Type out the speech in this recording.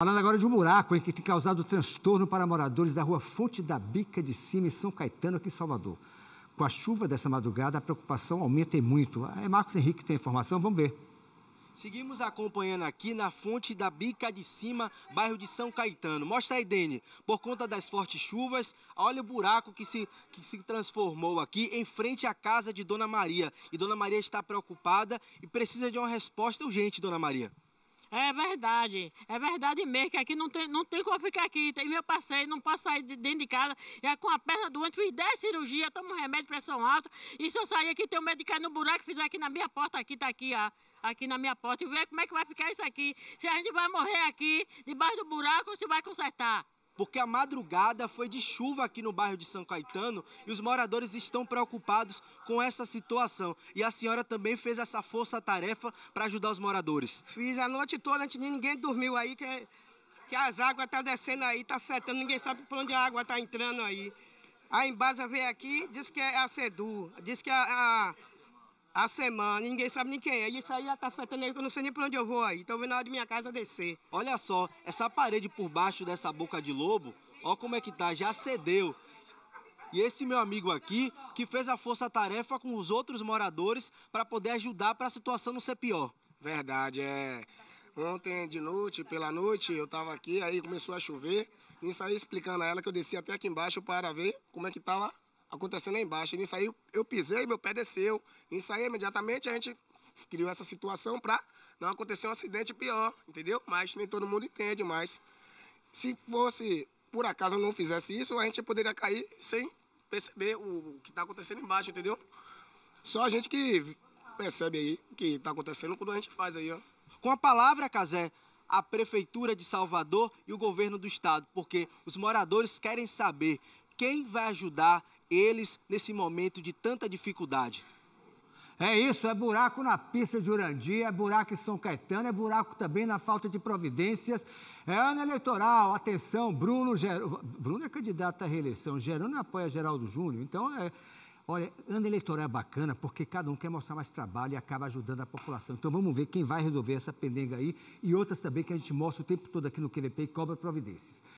Falando agora de um buraco hein, que tem causado transtorno para moradores da rua Fonte da Bica de Cima, em São Caetano, aqui em Salvador. Com a chuva dessa madrugada, a preocupação aumenta e muito. É Marcos Henrique que tem informação, vamos ver. Seguimos acompanhando aqui na fonte da Bica de Cima, bairro de São Caetano. Mostra aí, Dene. Por conta das fortes chuvas, olha o buraco que se, que se transformou aqui em frente à casa de Dona Maria. E Dona Maria está preocupada e precisa de uma resposta urgente, Dona Maria. É verdade, é verdade mesmo, que aqui não tem, não tem como ficar aqui. E meu parceiro não posso sair de dentro de casa, já com a perna doente, fiz 10 cirurgias, tomo remédio, pressão alta. E se eu sair aqui, tem um médico cair no buraco, fizer aqui na minha porta, aqui, tá aqui, ó aqui na minha porta e ver como é que vai ficar isso aqui. Se a gente vai morrer aqui, debaixo do buraco, ou se vai consertar porque a madrugada foi de chuva aqui no bairro de São Caetano e os moradores estão preocupados com essa situação. E a senhora também fez essa força-tarefa para ajudar os moradores. Fiz a noite toda, antes ninguém dormiu aí, que, que as águas estão tá descendo aí, tá afetando, ninguém sabe por onde a água está entrando aí. A Embasa veio aqui, disse que é a CEDU, disse que a, a a semana, ninguém sabe nem quem é. E isso aí já tá afetando que eu não sei nem pra onde eu vou aí. Tô vendo a hora de minha casa descer. Olha só, essa parede por baixo dessa boca de lobo, ó como é que tá, já cedeu. E esse meu amigo aqui, que fez a força-tarefa com os outros moradores para poder ajudar para a situação não ser pior. Verdade, é. Ontem de noite, pela noite, eu estava aqui, aí começou a chover. E saí explicando a ela que eu desci até aqui embaixo para ver como é que tava acontecendo lá embaixo. nisso aí eu pisei, meu pé desceu. Nisso aí, imediatamente, a gente criou essa situação para não acontecer um acidente pior, entendeu? Mas nem todo mundo entende, mas se fosse, por acaso, eu não fizesse isso, a gente poderia cair sem perceber o que está acontecendo embaixo, entendeu? Só a gente que percebe aí o que está acontecendo quando a gente faz aí, ó. Com a palavra, Casé, a Prefeitura de Salvador e o governo do estado, porque os moradores querem saber quem vai ajudar eles nesse momento de tanta dificuldade. É isso, é buraco na pista de Urandia, é buraco em São Caetano, é buraco também na falta de providências. É ano eleitoral, atenção, Bruno... Ger... Bruno é candidato à reeleição, Gerando apoia Geraldo Júnior, então é... Olha, ano eleitoral é bacana porque cada um quer mostrar mais trabalho e acaba ajudando a população. Então vamos ver quem vai resolver essa pendenga aí e outras também que a gente mostra o tempo todo aqui no QVP e cobra providências.